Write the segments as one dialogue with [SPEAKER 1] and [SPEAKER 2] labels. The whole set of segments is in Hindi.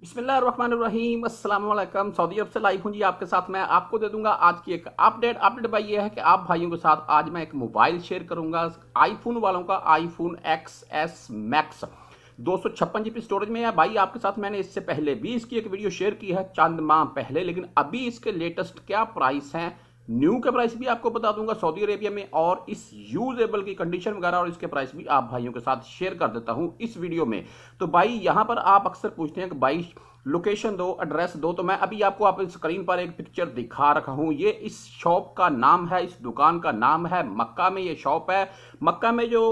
[SPEAKER 1] बिसमीम अल्लाम सऊदी अरब से लाइव हूँ जी आपके साथ मैं आपको दे दूंगा आज की एक अपडेट अपडेट भाई ये है कि आप भाइयों के साथ आज मैं एक मोबाइल शेयर करूंगा आईफोन वालों का आईफोन एक्स एस मैक्स दो सौ छप्पन जी स्टोरेज में है भाई आपके साथ मैंने इससे पहले भी इसकी एक वीडियो शेयर की है चंद माह पहले लेकिन अभी इसके लेटेस्ट क्या प्राइस हैं न्यू का प्राइस भी आपको बता दूंगा सऊदी अरेबिया में और इस यूजेबल की कंडीशन वगैरह और इसके प्राइस भी आप भाइयों के साथ शेयर कर देता हूं इस वीडियो में तो भाई यहां पर आप अक्सर पूछते हैं कि भाई लोकेशन दो एड्रेस दो तो मैं अभी आपको आप स्क्रीन पर एक पिक्चर दिखा रखा हूँ ये इस शॉप का नाम है इस दुकान का नाम है मक्का में ये शॉप है मक्का में जो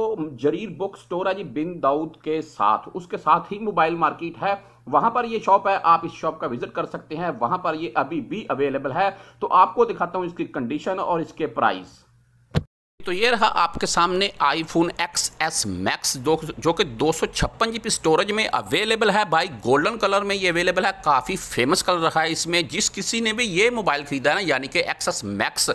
[SPEAKER 1] जरीर बुक स्टोर है जी बिन दाऊद के साथ उसके साथ ही मोबाइल मार्केट है वहां पर ये शॉप है आप इस शॉप का विजिट कर सकते हैं वहां पर ये अभी भी अवेलेबल है तो आपको दिखाता हूं इसकी कंडीशन और इसके प्राइस तो ये रहा आपके सामने आईफोन एक्स एस मैक्स दो जो कि दो सौ छप्पन जी स्टोरेज में अवेलेबल है भाई गोल्डन कलर में ये अवेलेबल है काफ़ी फेमस कलर रहा है इसमें जिस किसी ने भी ये मोबाइल खरीदा ना यानी कि एक्स एस मैक्स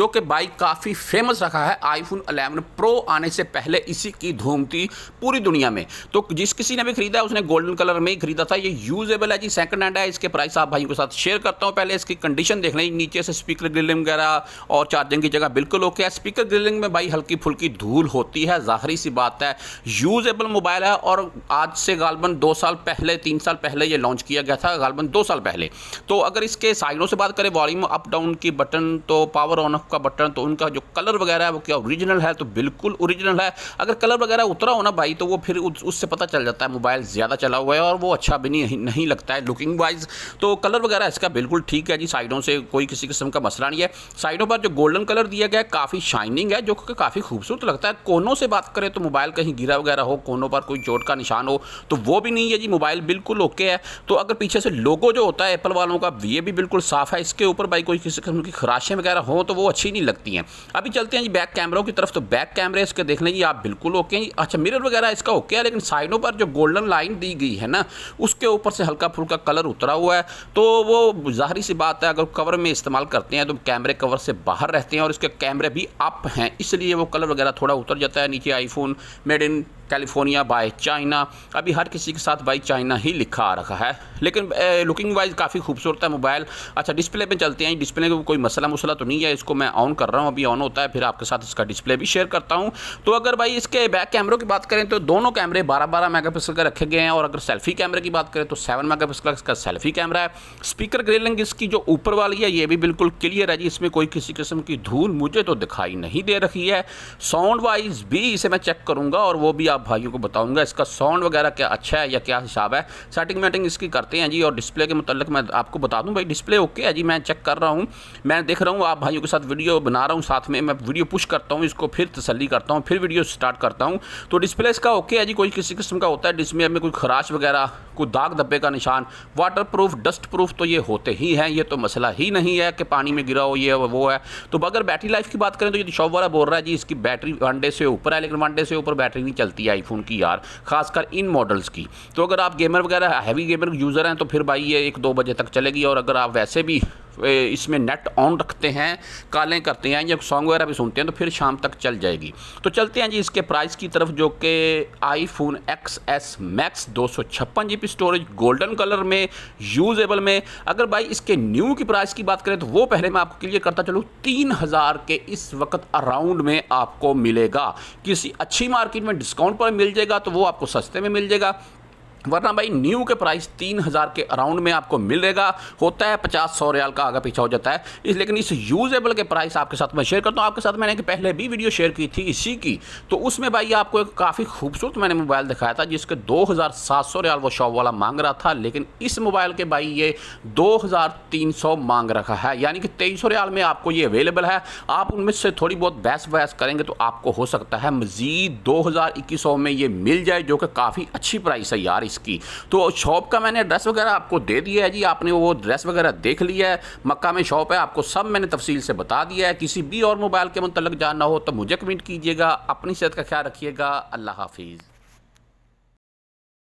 [SPEAKER 1] जो कि भाई काफ़ी फेमस रखा है आईफोन 11 प्रो आने से पहले इसी की धूम थी पूरी दुनिया में तो जिस किसी ने भी खरीदा है उसने गोल्डन कलर में ही खरीदा था ये यूजेबल है जी सेकंड हैंड है इसके प्राइस आप भाइयों के साथ शेयर करता हूँ पहले इसकी कंडीशन देख लें नीचे से स्पीकर ग्रिलिंग वगैरह और चार्जिंग की जगह बिल्कुल ओके है स्पीकर ग्रिलिंग रिपेयरिंग में भाई हल्की फुल्की धूल होती है ज़ाहरी सी बात है यूजेबल मोबाइल है और आज से गालबन दो साल पहले तीन साल पहले ये लॉन्च किया गया था गालबन दो साल पहले तो अगर इसके साइडों से बात करें वॉल्यूम अप डाउन की बटन तो पावर ऑन ऑफ का बटन तो उनका जो कलर वगैरह है वो क्या ओरिजिनल है तो बिल्कुल ओरिजिनल है अगर कलर वगैरह उतरा हो ना भाई तो वो फिर उससे पता चल जाता है मोबाइल ज़्यादा चला हुआ है और वो अच्छा भी नहीं नहीं लगता है लुकिंग वाइज तो कलर वगैरह इसका बिल्कुल ठीक है जी साइडों से कोई किसी किस्म का मसला नहीं है साइडों पर जो गोल्डन कलर दिया गया है काफ़ी शाइनिंग है है जो कि काफ़ी खूबसूरत लगता है कोनों से बात करें तो मोबाइल कहीं गिरा वगैरह हो कोनों पर कोई चोट का निशान हो तो वो भी नहीं है जी मोबाइल बिल्कुल ओके है तो अगर पीछे से लोगो जो होता है एप्पल वालों का ये भी बिल्कुल साफ़ है इसके ऊपर भाई कोई किसी किस्म की खराशें वगैरह हों तो वो अच्छी नहीं लगती हैं अभी चलते हैं जी बैक कैमरों की तरफ तो बैक कैमरे इसके देख लें जी आप बिल्कुल ओके हैं अच्छा मिरर वगैरह इसका ओके है लेकिन साइडों पर जो गोल्डन लाइन दी गई है ना उसके ऊपर से हल्का फुल्का कलर उतरा हुआ है तो वो ज़ाहरी सी बात है अगर कवर में इस्तेमाल करते हैं तो कैमरे कवर से बाहर रहते हैं और इसके कैमरे भी अप हैं इसलिए वो कलर वगैरह थोड़ा उतर जाता है नीचे iPhone made in California by China अभी हर किसी के साथ बाई चाइना ही लिखा आ रखा है लेकिन लुकिंग वाइज काफ़ी खूबसूरत है मोबाइल अच्छा डिस्प्ले पे चलते हैं डिस्प्ले को कोई मसला मुसला तो नहीं है इसको मैं ऑन कर रहा हूँ अभी ऑन होता है फिर आपके साथ इसका डिस्प्ले भी शेयर करता हूँ तो अगर भाई इसके बैक कैमरों की बात करें तो दोनों कैमरे बारह बारह मेगा के रखे गए हैं और अगर सेल्फी कैमरे की बात करें तो सेवन मेगा पिक्सल इसका सेल्फी कैमरा है स्पीकर ग्रिलिंग इसकी जो ऊपर वाली है ये भी बिल्कुल क्लियर है जी इसमें कोई किसी किस्म की धूल मुझे तो दिखाई नहीं दे दे रखी है साउंड वाइज भी इसे मैं चेक करूंगा और वो भी आप भाइयों को बताऊंगा इसका साउंड वगैरह क्या अच्छा है या क्या हिसाब है सेटिंग वेटिंग इसकी करते हैं जी और डिस्प्ले के मतलब मैं आपको बता दूँ भाई डिस्प्ले ओके है जी मैं चेक कर रहा हूँ मैं देख रहा हूँ आप भाइयों के साथ वीडियो बना रहा हूँ साथ में मैं वीडियो पुश करता हूँ इसको फिर तसली करता हूँ फिर वीडियो स्टार्ट करता हूँ तो डिस्प्ले इसका ओके है जी कोई किसी किस्म का होता है डिस्प्ले में कोई खराश वगैरह कोई दाग धब्बे का निशान वाटर प्रूफ डस्ट प्रूफ तो ये होते ही हैं ये तो मसला ही नहीं है कि पानी में गिरा हो ये वो है तो अगर बैटरी लाइफ की बात करें तो ये शॉवर तो वाला बोल रहा है जी इसकी बैटरी वनडे से ऊपर है लेकिन वनडे से ऊपर बैटरी नहीं चलती है आईफोन की यार खासकर इन मॉडल्स की तो अगर आप गेमर वगैरह हैवी गेमर यूज़र हैं तो फिर भाई ये एक दो बजे तक चलेगी और अगर आप वैसे भी इसमें नेट ऑन रखते हैं कॉलें करते हैं या सॉन्ग वगैरह भी सुनते हैं तो फिर शाम तक चल जाएगी तो चलते हैं जी इसके प्राइस की तरफ जो कि iPhone X S Max दो सौ छप्पन जी स्टोरेज गोल्डन कलर में यूजेबल में अगर भाई इसके न्यू की प्राइस की बात करें तो वो पहले मैं आपको क्लियर करता चलूँ तीन हज़ार के इस वक्त अराउंड में आपको मिलेगा किसी अच्छी मार्केट में डिस्काउंट पर मिल जाएगा तो वो आपको सस्ते में मिल जाएगा वरना भाई न्यू के प्राइस तीन हज़ार के अराउंड में आपको मिलेगा होता है पचास सौ रियाल का आगे पीछा हो जाता है इस लेकिन इस यूजेबल के प्राइस आपके साथ मैं शेयर करता हूँ आपके साथ मैंने पहले भी वीडियो शेयर की थी इसी की तो उसमें भाई आपको एक काफ़ी खूबसूरत मैंने मोबाइल दिखाया था जिसके दो हज़ार सात सौ रियाल वो शॉप वाला मांग रहा था लेकिन इस मोबाइल के भाई ये दो हज़ार तीन सौ मांग रखा है यानी कि तेईस सौ रियाल में आपको ये अवेलेबल है आप उनमें से थोड़ी बहुत बहस बहस करेंगे तो आपको हो सकता है मज़ीद दो हज़ार इक्कीस सौ में ये मिल जाए जो कि काफ़ी अच्छी प्राइस है यार इसकी तो शॉप का मैंने एड्रेस वगैरह आपको दे दिया है जी आपने वो ड्रेस वगैरह देख लिया है मक्का में शॉप है आपको सब मैंने तफसील से बता दिया है किसी भी और मोबाइल के मुतलक जानना हो तो मुझे कमेंट कीजिएगा अपनी सेहत का ख्याल रखिएगा अल्लाह हाफिज़